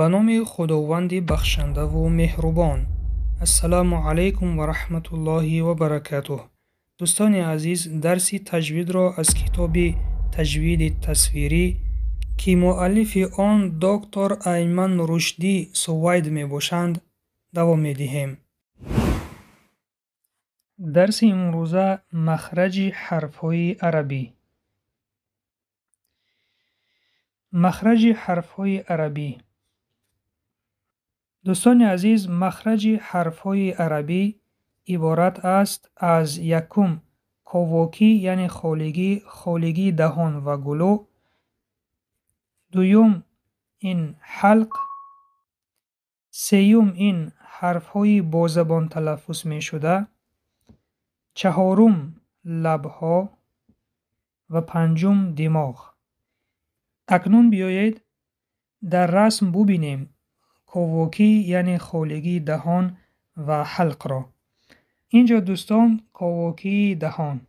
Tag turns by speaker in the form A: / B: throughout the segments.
A: ба номи худованди бахшандаву меҳрубон ассалому алайкум варахматуллоҳи вабаракатуҳ дӯстони азиз дарси таҷвидро аз китоби таҷвиди тасвирӣ ки муаллифи он доктор айман рушдӣ сувайд мебошанд давом медиҳем дарси имрӯза махраҷи ҳарфҳои арабӣ махраҷи ҳарфҳои арабӣ دوستان عزیز مخرج های عربی عبارت است از یکم کووکی یعنی خالگی خالگی دهان و گلو دویم این حلق سیوم این حرفهای با زبان تلفظ می شده چهارم لبها و پنجم دماغ اکنون بیایید در رسم ببینیم کووکی یعنی خولگی دهان و حلق را اینجا دوستان کووکی دهان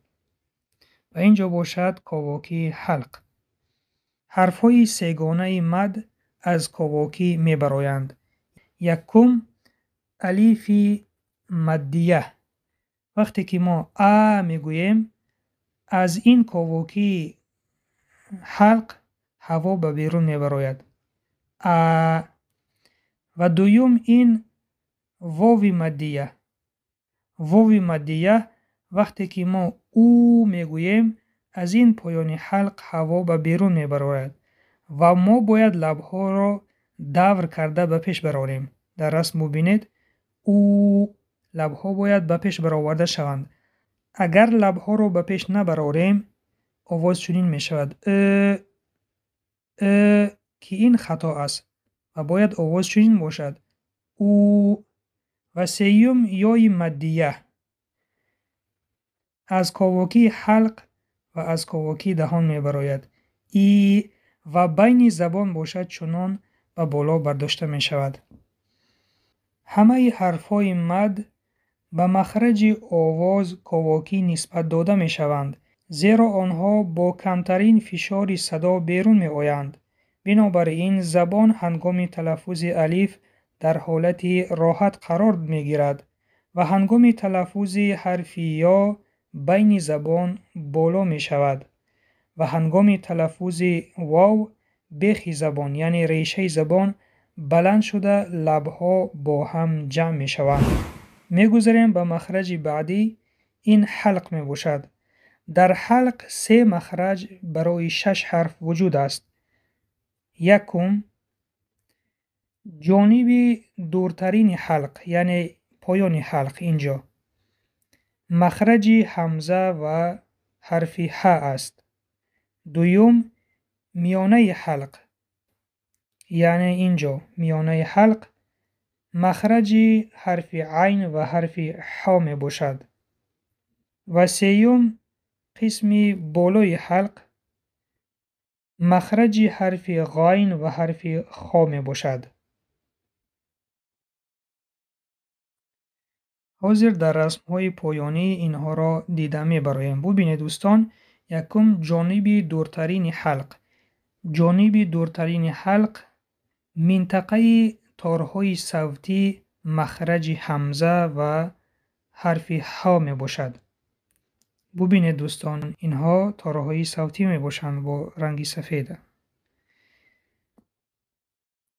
A: و اینجا باشد کووکی حلق حرف های سگانه مد از کووکی می برایند یکم الیفی مدیه وقتی که ما ا می از این کووکی حلق هوا به بیرون می براید ва дуюм ин вови мадия вови мадия вақте ки мо у мегӯем аз ин поёни халқ ҳаво ба берун мебарорад ва мо бояд лабҳоро давр карда ба пеш барорем дар расм мубинед у лабҳо бояд ба пеш бароварда шаванд агар лабҳоро ба пеш набарорем овоз чунин мешавад ӯ э, ӯ э, ки ин хато аст ва бояд овоз чунин бошад у ва сеюм ёи маддия аз ковокии халқ ва аз ковокии даҳон мебарояд и ва байни забон бошад чунон ва боло бардошта мешавад ҳамаи ҳарфҳои мад ба махраҷи овоз ковокӣ нисбат дода мешаванд зеро онҳо бо камтарин фишори садо берун меоянд بنابراین زبان هنگام تلفظ علیف در حالت راحت قرار می گیرد و هنگام تلفظ حرف یا بین زبان بالا می شود و هنگام تلفظ واو بخی زبان یعنی ریشه زبان بلند شده لبها با هم جمع می شود. می گذاریم به مخرج بعدی این حلق می باشد. در حلق سه مخرج برای شش حرف وجود است. یکم جانب دورترین حلق یعنی پایان حلق اینجا مخرج حمزه و حرف ح است دویم میانه حلق یعنی اینجا میانه حلق مخرج حرف عین و حرف ح می باشد و سیوم قسم بالای حلق махраҷи ҳарфи ғайн ва ҳарфи хо мебошад ҳозир дар расмҳои поёнии инҳоро дида мебароем бубинед дӯстон якум ҷониби дуртарини халқ ҷониби дуртарини халқ минтақаи торҳои савтӣ махраҷи ҳамза ва ҳарфи ҳо мебошад ببینید دوستان اینها تارهای صوتی می باشند با رنگی سفید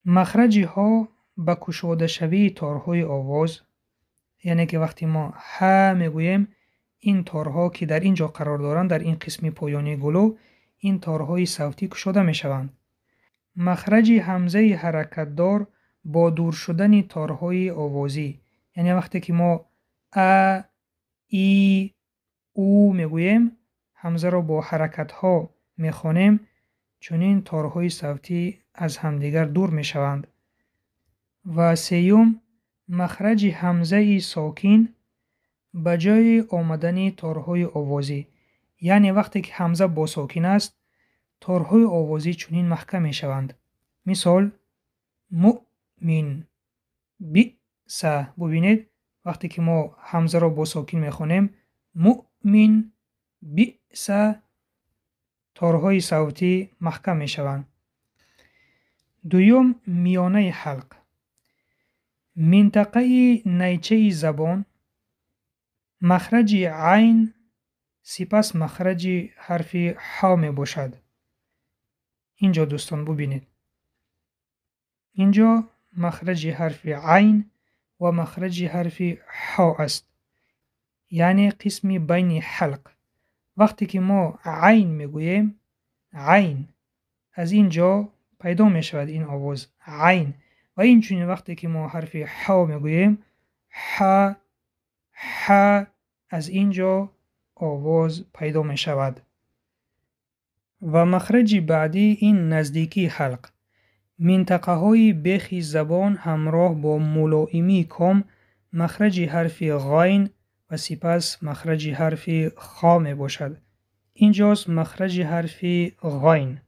A: مخرجی ها به کشاده شوی تارهای آواز یعنی که وقتی ما ها میگوییم این تارها که در اینجا قرار دارند در این قسمی پایانی گلو این تارهای صوتی کشاده می شوند مخرجی همزه حرکت دار با دور شدن تارهای آوازی یعنی وقتی که ما ا ای او میگویم همزه را با حرکت ها میخوانیم چنین تارهای صوتی از همدیگر دور میشوند و سیوم مخرج همزه ساکین به جای آمدن تارهای آوازی یعنی وقتی که همزه با ساکین است تارهای آوازی چنین محکم میشوند مثال مؤمن بی سه ببینید وقتی که ما همزه را با ساکین میخوانیم مؤمن مین بی تارهای صوتی محکم می شوند. دویم میانه حلق منطقه نیچه زبان مخرج عین سپس مخرج حرف حا می باشد. اینجا دوستان ببینید. اینجا مخرج حرف عین و مخرج حرف حا است. یعنی قسمی بین حلق وقتی که ما عین میگوییم عین از اینجا پیدا می شود این آواز عین و این وقتی که ما حرف ح میگوییم ح ح از اینجا آواز پیدا می شود و مخرج بعدی این نزدیکی حلق منطقه های بخی زبان همراه با ملائمی کم مخرج حرف غین و سپس مخرج حرف خا می باشد. اینجاست مخرج حرف غاین.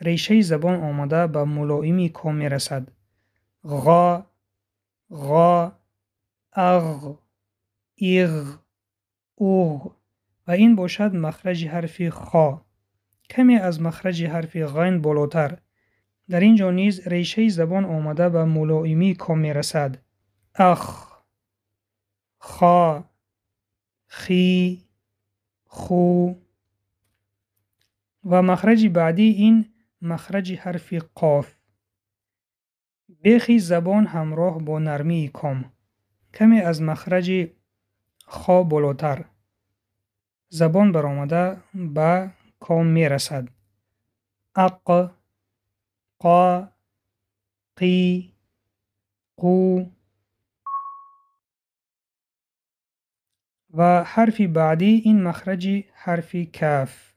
A: ریشه زبان آمده به ملائمی کم می رسد. غا غا اغ ایغ اوغ و این باشد مخرج حرف خا. کمی از مخرج حرف غین بالاتر. در اینجا نیز ریشه زبان آمده به ملائمی کم می رسد. اخ خا خی خو و مخرج بعدی این مخرج حرف قاف بخی زبان همراه با نرمی کام کمی از مخرج خا بالاتر زبان برآمده به کام میرسد اق قا قی قو و حرف بعدی این مخرج حرف کف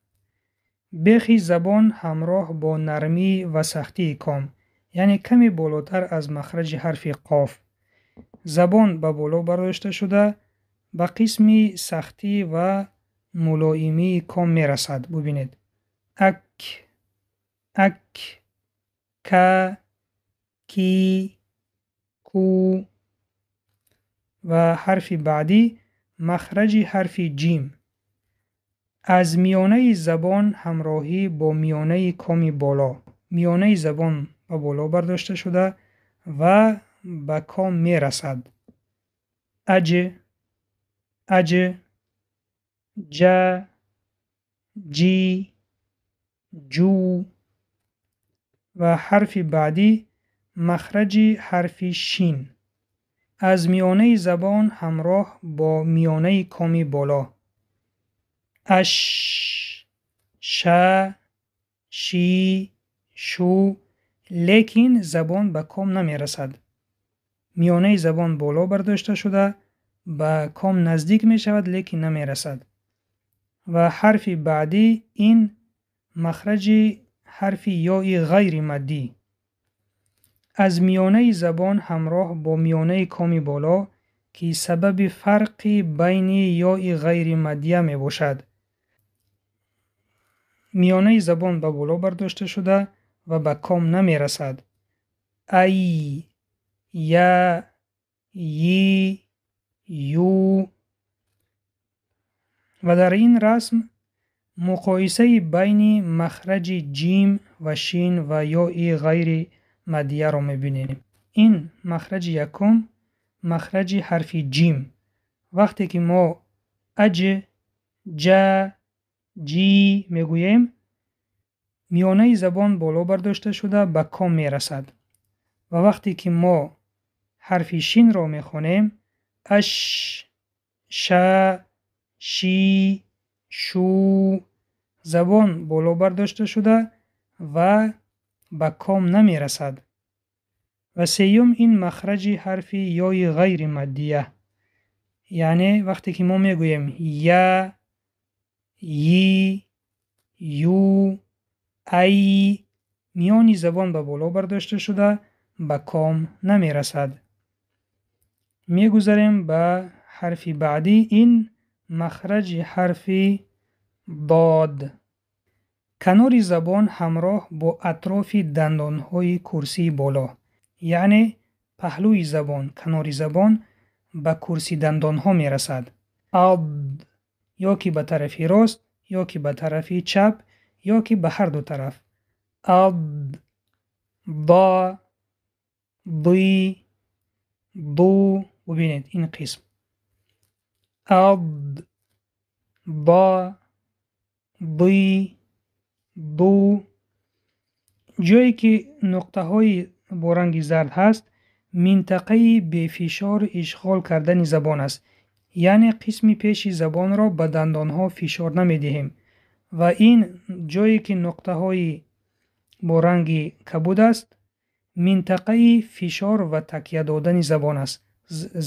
A: بخی زبان همراه با نرمی و سختی کام یعنی کمی بالاتر از مخرج حرف قاف زبان به بالا برداشته شده به قسمی سختی و ملائمی کام میرسد ببینید اک اک که کی کو و حرف بعدی مخرج حرف جیم از میانه زبان همراهی با میانه کمی بالا میانه زبان و بالا برداشته شده و به کام میرسد اج اج ج جی جو و حرف بعدی مخرج حرف شین از میانه زبان همراه با میانه کمی بالا اش ش شی شو لیکن زبان به کام نمی رسد. میانه زبان بالا برداشته شده به کام نزدیک می شود لیکن نمی رسد. و حرف بعدی این مخرج حرف یای غیر مدی از میانه زبان همراه با میانه کامی بالا که سبب فرقی بین یای غیر مدیه می باشد. میانه زبان به بالا برداشته شده و به کام نمی رسد. ای یا ی یو و در این رسم مقایسه بین مخرج جیم و شین و یای غیر مدیه رو میبینیم این مخرج یکم مخرج حرف جیم وقتی که ما اج ج جی میگوییم میانه زبان بالا برداشته شده به کام میرسد و وقتی که ما حرف شین رو میخونیم. اش ش شی شو زبان بالا برداشته شده و به کام نمی رسد. و سیوم این مخرج حرفی یای غیر مدیه یعنی وقتی که ما میگویم یا یی یو ای میانی زبان به بالا برداشته شده به کام نمی رسد. میگذاریم به حرف بعدی این مخرج حرف داد канори забон ҳамроҳ бо атрофи дандонҳои курсии боло яъне паҳлӯи забон канори забон ба курси дандонҳо мерасад ад ё ки ба тарафи рост ё ки ба тарафи чап ё ки ба ҳар ду тараф ад да ди ду бубинед ин қисм ад да ди ду ҷое ки нуқтаҳои бо ранги зард ҳаст минтақаи бефишор ишғол кардани забон аст яъне қисми пеши забонро ба дандонҳо фишор намедиҳем ва ин ҷое ки нуқтаҳои бо ранги кабуд аст минтақаи фишор ва такья додани забон аст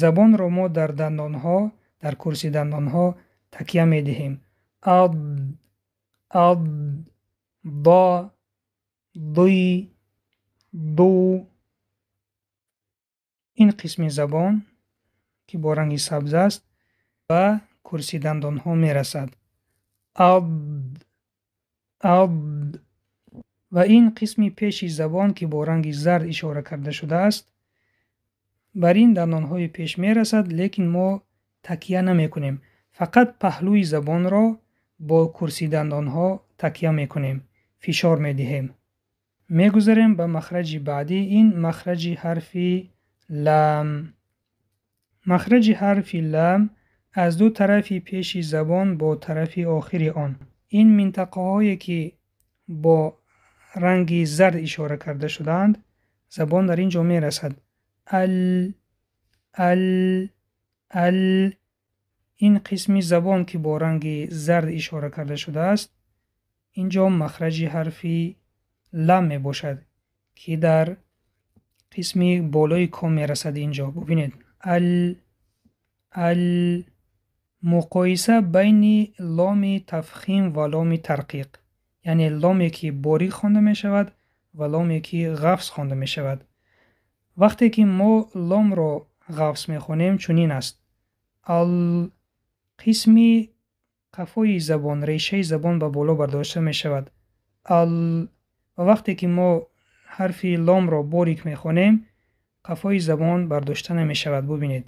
A: забонро мо дар дандонҳо дар курси дандонҳо такья медиҳем ад ад ба дӯи ду ин қисми забон ки бо ранги сабз аст ба курси дандонҳо мерасад ва ин қисми пеши забон ки бо ранги зард ишора карда шудааст бар ин дандонҳои пеш мерасад лекин мо такья намекунем фақат паҳлӯи забонро бо курси дандонҳо такья мекунем فشار می دهیم. می گذاریم به مخرج بعدی این مخرج حرفی لام مخرج حرف لام از دو طرفی پیش زبان با طرف آخری آن این منطقه هایی که با رنگ زرد اشاره کرده شدند زبان در اینجا می رسد ال ال ال این قسمی زبان که با رنگ زرد اشاره کرده شده است اینجا مخرج حرفی ل می باشد که در قسمی بالای کم می رسد اینجا ببینید ال ال مقایسه بین لام تفخیم و لام ترقیق یعنی لامی که باری خوانده می شود و لامی که غفص خوانده می شود وقتی که ما لام را غفص می خونیم چنین است ال قسمی қафои забон решаи забон ба боло бардошта мешавад ал ва вақте ки мо ҳарфи ломро борик мехонем қафои забон бардошта намешавад бубинед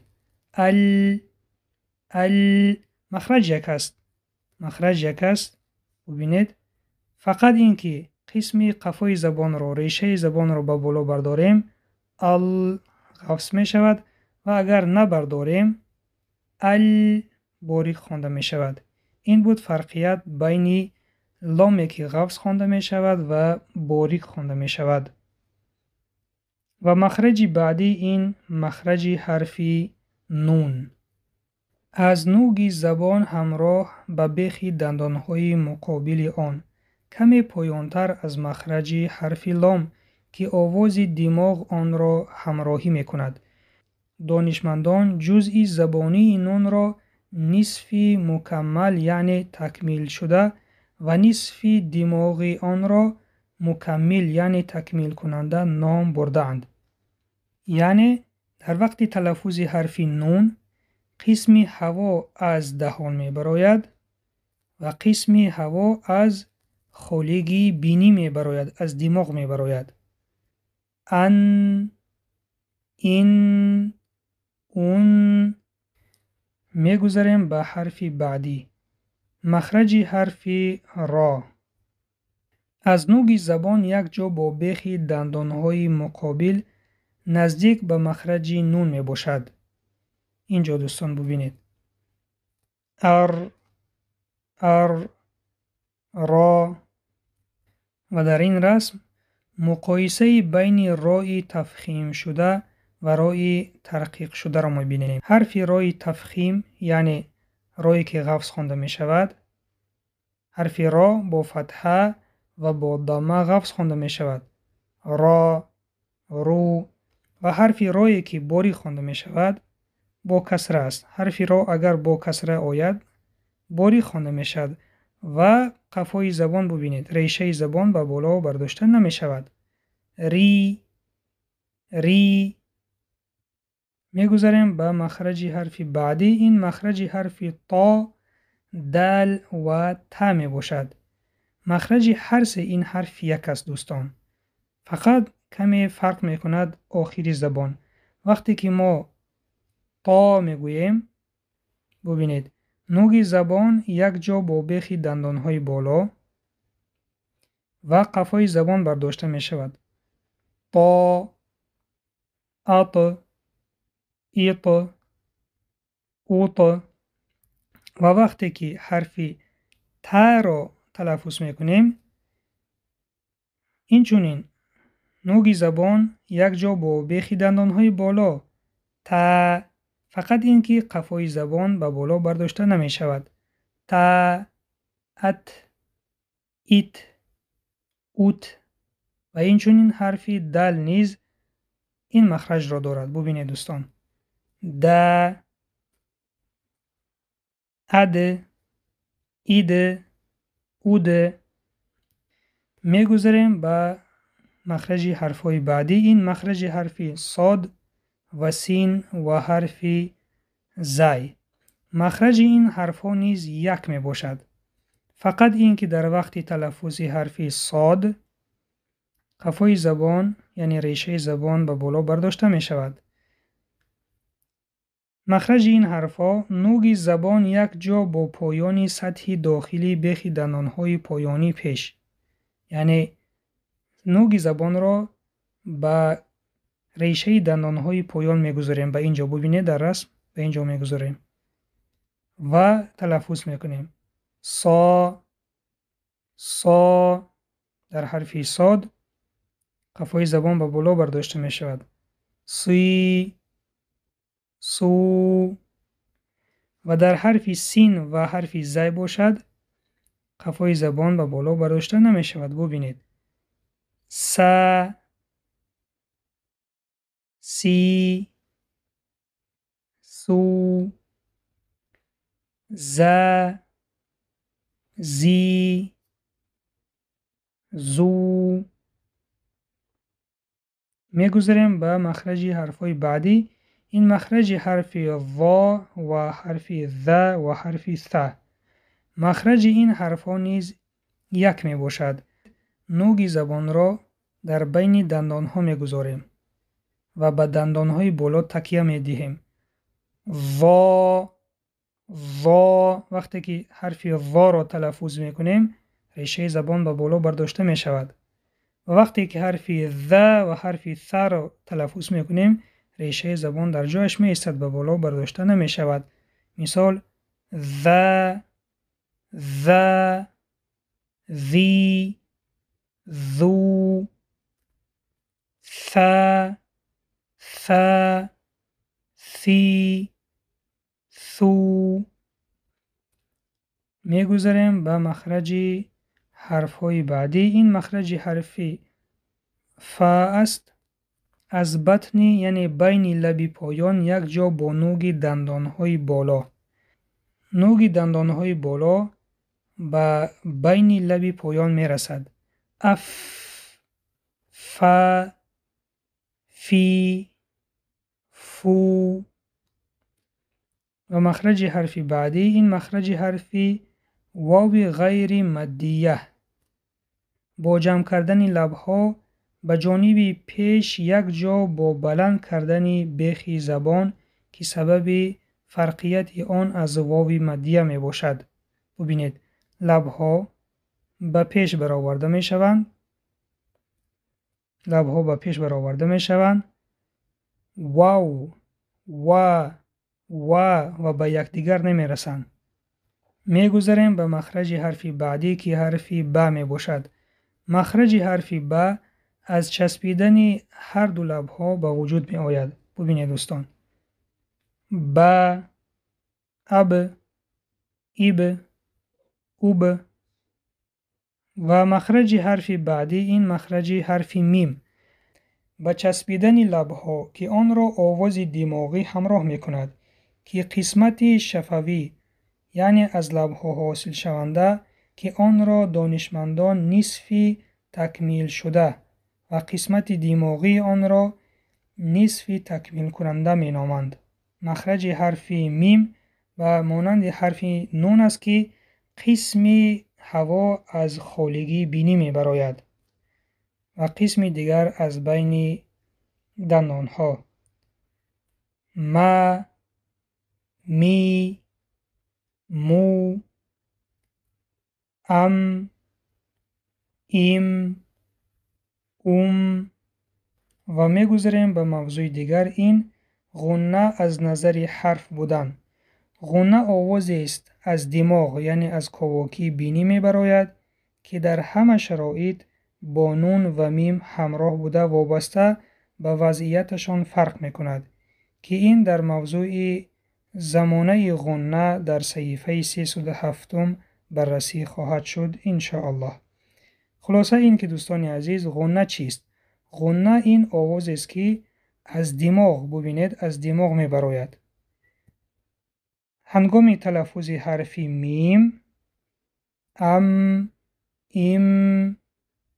A: ал ал махраҷ як аст махраҷ як аст бубинед фақат ин ки қисми қафои забонро решаи забонро ба боло бардорем ал ғафз мешавад ва агар набардорем ал борик хонда мешавад ин буд фарқият байни ломе ки ғафз хонда мешавад ва борик хонда мешавад ва махраҷи баъдӣ ин махраҷи ҳарфи нун аз нуги забон ҳамроҳ ба бехи дандонҳои муқобили он каме поёнтар аз махраҷи ҳарфи лом ки овози димоғ онро ҳамроҳӣ мекунад донишмандон ҷузъи забонии нунро نصفی مکمل یعنی تکمیل شده و نصفی دماغی آن را مکمل یعنی تکمیل کننده نام بردند. یعنی در وقت تلفظ حرف نون قسم هوا از دهان می براید و قسم هوا از خولگی بینی می براید از دماغ می براید. ان این اون мегузарем ба ҳарфи баъдӣ махраҷи ҳарфи ро аз нӯги забон як ҷо бо бехи дандонҳои муқобил наздик ба махраҷи нун мебошад инҷо дӯстон бубинед ар ар ро ва дар ин расм муқоисаи байни рои тафхимшуда ва рои тарқиқшударо мебинем ҳарфи рои тафхим яъне рое ки ғафз хонда мешавад ҳарфи ро бо фатҳа ва бо дамма ғафз хонда мешавад ро ру ва ҳарфи рое ки борӣ хонда мешавад бо касра аст ҳарфи ро агар бо касра ояд борӣ хонда мешавад ва қафои забон бубинед решаи забон ба боло бардошта намешавад ри ри میگذاریم به مخرج حرف بعدی این مخرج حرف تا دل و تا می باشد مخرج هر سه این حرف یک است دوستان فقط کمی فرق می کند آخری زبان وقتی که ما تا می گوییم ببینید نوگی زبان یک جا با بخی دندان های بالا و قفای زبان برداشته می شود تا اط ایپا اوپا و وقتی که حرف تا را تلفظ میکنیم این چونین نوگ زبان یک جا با بیخ های بالا تا فقط اینکه قفای زبان به بالا برداشته نمی شود تا ات ایت اوت و این چونین حرف دل نیز این مخرج را دارد ببینید دوستان da, ade, ایده اوده میگذاریم با مخرج حرفهای بعدی این مخرج حرفی صاد و سین و حرفی زای مخرج این حرفها نیز یک می باشد فقط این که در وقت تلفظ حرفی صاد قفای زبان یعنی ریشه زبان به بالا برداشته می شود مخرج این حرفا نوگی زبان یک جا با پایانی سطح داخلی بخی های پایانی پیش یعنی نوگی زبان را به ریشه های پایان میگذاریم به اینجا ببینید در رسم به اینجا میگذاریم و تلفظ میکنیم سا سا در حرفی ساد قفای زبان به بالا برداشته می شود سی سو و در حرفی سین و حرفی زای باشد قفای زبان به بالا برداشته نمی شود ببینید س سی سو ز زی زو گذاریم به مخرج حرفای بعدی این مخرج حرفی وا و حرفی ذ و حرفی ث مخرج این ها نیز یک می باشد نوگی زبان را در بین دندان ها می گذاریم و به دندان های بالا تکیه می دهیم وا وا وقتی که حرفی وا را تلفظ می کنیم ریشه زبان به بالا برداشته می شود و وقتی که حرفی ذ و حرفی ث را تلفظ می کنیم ریشه زبان در جایش می ایستد به بالا برداشته نمی شود مثال ذ ذ ذی ذو ث ث سی سو گذاریم به مخرج حرف های بعدی این مخرج حرفی ف است аз батни яъне байни лаби поён як ҷо бо нӯги дандонҳои боло нӯги дандонҳои боло ба байни лаби поён мерасад аф фа фи фу ва махраҷи ҳарфи баъдӣ ин махраҷи ҳарфи вови ғайри маддия бо ҷамъ кардани лабҳо به جانب پیش یک جا با بلند کردن بخی زبان که سبب فرقیت آن از واو مدیه می باشد. ببینید لبها به پیش برآورده می شوند. لبها به پیش برآورده می شوند. واو و و و به یکدیگر نمی رسند. می گذاریم به مخرج حرف بعدی که حرفی با می باشد. مخرج حرفی با از چسبیدن هر دو لبها به وجود می آید ببینید دوستان با اب ایب اوب و مخرج حرف بعدی این مخرج حرف میم با چسبیدن لبها که آن را آواز دماغی همراه می کند که قسمت شفوی یعنی از لبها حاصل شونده که آن را دانشمندان نصفی تکمیل شده و قسمت دیماغی آن را نصف تکمیل کننده می نامند. مخرج حرف میم و مانند حرف نون است که قسمی هوا از خالگی بینی می براید و قسم دیگر از بین دندان ها ما می مو ام ایم اوم و گذاریم به موضوع دیگر این غنه از نظر حرف بودن غنه آواز است از دماغ یعنی از کواکی بینی می براید که در همه شرایط با نون و میم همراه بوده وابسته به وضعیتشان فرق می کند که این در موضوع زمانه غنه در صحیفه 307 بررسی خواهد شد الله خلاصه این که دوستان عزیز غنه چیست غنه این آواز است که از دماغ ببینید از دماغ می براید هنگام تلفظ حرفی میم ام ایم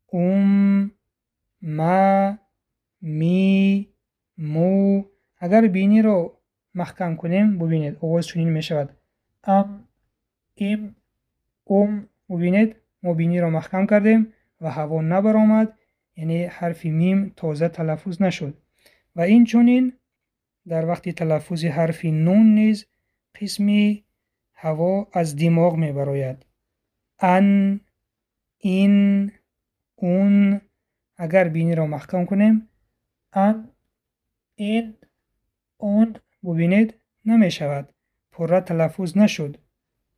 A: اوم ما می مو اگر بینی رو محکم کنیم ببینید آواز چنین می شود ام ایم اوم ببینید ما را محکم کردیم و هوا نبرآمد یعنی حرف میم تازه تلفظ نشد و این چونین در وقتی تلفظ حرف نون نیز قسمی هوا از دماغ می براید ان این اون اگر بینی را محکم کنیم ان این اون ببینید نمی شود پره تلفظ نشد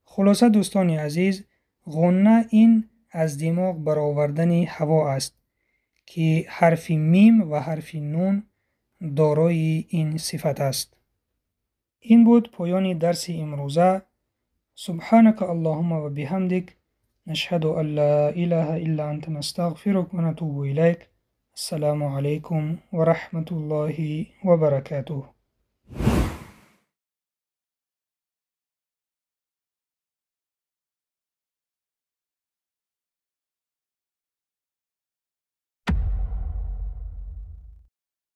A: خلاصه دوستان عزیز ғунна ин аз димоғ баровардани ҳаво аст ки ҳарфи мим ва ҳарфи нун дорои ин сифат аст ин буд поёни дарси имрӯза субҳанака аллоҳумма ва биҳамдик нашҳаду ан ла илаҳа илля анта настағфирук ва натубу илайк ассаламу алайкум ва раҳматуллоҳи ва баракатуҳ